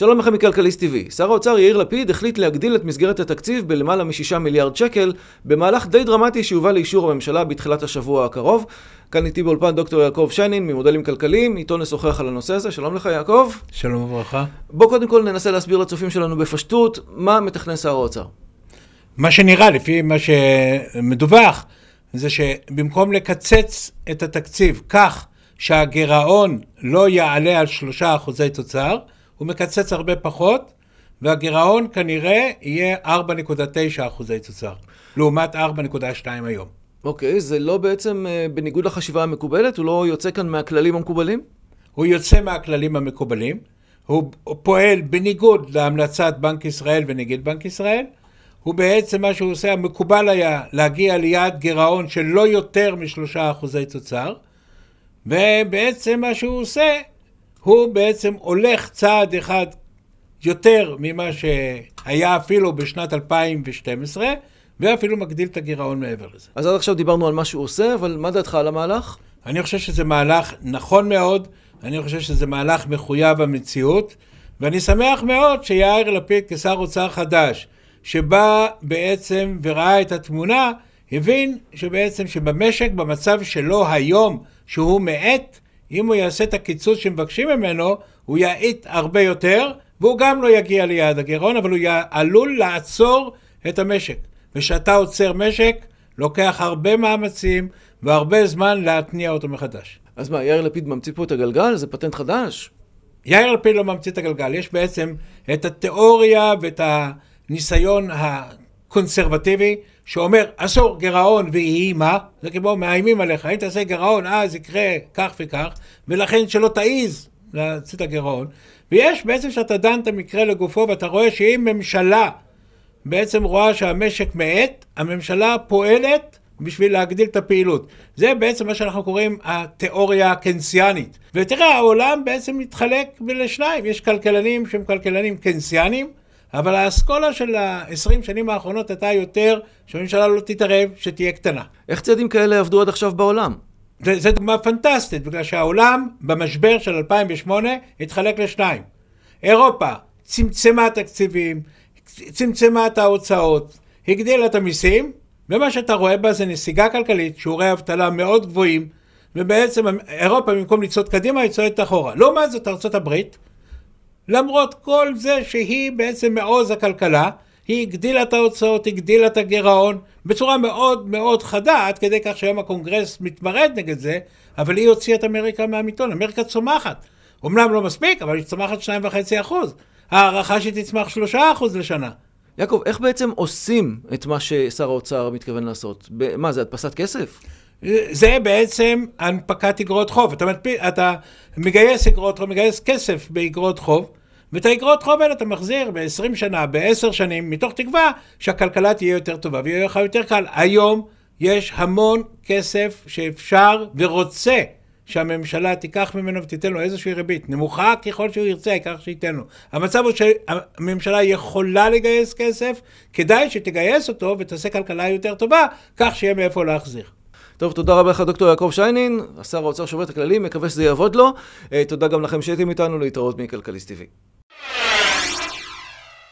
שלום לכם מכלכליסט TV. שר האוצר יאיר לפיד החליט להגדיל את מסגרת התקציב בלמעלה מ-6 מיליארד שקל, במהלך די דרמטי שיובא לאישור הממשלה בתחילת השבוע הקרוב. כאן איתי באולפן דוקטור יעקב שיינין ממודלים כלכליים, איתו נשוחח על הנושא הזה. שלום לך יעקב. שלום וברכה. בוא קודם כל ננסה להסביר לצופים שלנו בפשטות, מה מתכנן שר האוצר. מה שנראה, לפי מה שמדווח, זה שבמקום לקצץ את התקציב כך שהגירעון לא יעלה על שלושה אחוזי תוצר, הוא מקצץ הרבה פחות, והגירעון כנראה יהיה 4.9 אחוזי תוצר, לעומת 4.2 היום. אוקיי, okay, זה לא בעצם אה, בניגוד לחשיבה המקובלת? הוא לא יוצא כאן מהכללים המקובלים? הוא יוצא מהכללים המקובלים, הוא פועל בניגוד להמלצת בנק ישראל ונגיד בנק ישראל, הוא בעצם מה שהוא עושה, המקובל היה להגיע ליעד גירעון של לא יותר משלושה אחוזי תוצר, ובעצם מה שהוא עושה, הוא בעצם הולך צעד אחד יותר ממה שהיה אפילו בשנת 2012, ואפילו מגדיל את הגירעון מעבר לזה. אז עד עכשיו דיברנו על מה שהוא עושה, אבל מה דעתך על המהלך? אני חושב שזה מהלך נכון מאוד, אני חושב שזה מהלך מחויב המציאות, ואני שמח מאוד שיאיר לפיד כשר אוצר חדש, שבא בעצם וראה את התמונה, הבין שבעצם שבמשק, במצב שלו היום, שהוא מאט, אם הוא יעשה את הקיצוץ שמבקשים ממנו, הוא יאט הרבה יותר, והוא גם לא יגיע ליעד הגירעון, אבל הוא י... עלול לעצור את המשק. וכשאתה עוצר משק, לוקח הרבה מאמצים והרבה זמן להתניע אותו מחדש. אז מה, יאיר לפיד ממציא פה את הגלגל? זה פטנט חדש? יאיר לפיד לא ממציא את הגלגל, יש בעצם את התיאוריה ואת הניסיון הקונסרבטיבי שאומר אסור גירעון ויהי מה, זה כמו מאיימים עליך, אם תעשה גירעון אז יקרה כך וכך, ולכן שלא תעיז להצית הגירעון. ויש בעצם שאתה דן את המקרה לגופו ואתה רואה שאם ממשלה בעצם רואה שהמשק מאט, הממשלה פועלת בשביל להגדיל את הפעילות. זה בעצם מה שאנחנו קוראים התיאוריה הקנסיאנית. ותראה, העולם בעצם מתחלק לשניים, יש כלכלנים שהם כלכלנים קנסיאנים, אבל האסכולה של ה-20 שנים האחרונות הייתה יותר שהממשלה לא תתערב, שתהיה קטנה. איך צעדים כאלה עבדו עד עכשיו בעולם? זו דוגמה פנטסטית, בגלל שהעולם במשבר של 2008 התחלק לשניים. אירופה צמצמה תקציבים, צמצמה את ההוצאות, הגדילה את המיסים, ומה שאתה רואה בה זה נסיגה כלכלית, שיעורי אבטלה מאוד גבוהים, ובעצם אירופה במקום לצעוד קדימה היא צועדת אחורה. לעומת זאת ארצות הברית, למרות כל זה שהיא בעצם מעוז הכלכלה, היא הגדילה את ההוצאות, הגדילה את הגירעון, בצורה מאוד מאוד חדה, עד כדי כך שהיום הקונגרס מתמרד נגד זה, אבל היא הוציאה את אמריקה מהמיתון, אמריקה צומחת. אמנם לא מספיק, אבל היא צומחת 2.5 אחוז. ההערכה שתצמח 3 אחוז לשנה. יעקב, איך בעצם עושים את מה ששר האוצר מתכוון לעשות? מה, זה הדפסת כסף? זה בעצם הנפקת אגרות חוב. אתה, מדפיס, אתה מגייס אגרות חוב, מגייס כסף באגרות חוב, ואת האגרות חוב האלה אתה מחזיר ב-20 שנה, ב-10 שנים, מתוך תקווה שהכלכלה תהיה יותר טובה ויהיה לך יותר קל. היום יש המון כסף שאפשר ורוצה שהממשלה תיקח ממנו ותיתן לו איזושהי ריבית, נמוכה ככל שהוא ירצה, העיקר שייתן לו. המצב הוא שהממשלה יכולה לגייס כסף, כדאי שתגייס אותו ותעשה כלכלה יותר טובה, כך שיהיה מאיפה להחזיר. טוב, תודה רבה לך דוקטור יעקב שיינין, שר האוצר שובר את הכללים, מקווה שזה יעבוד לו. אה, תודה גם לכם שהייתם איתנו, להתראות מכלכליסט TV.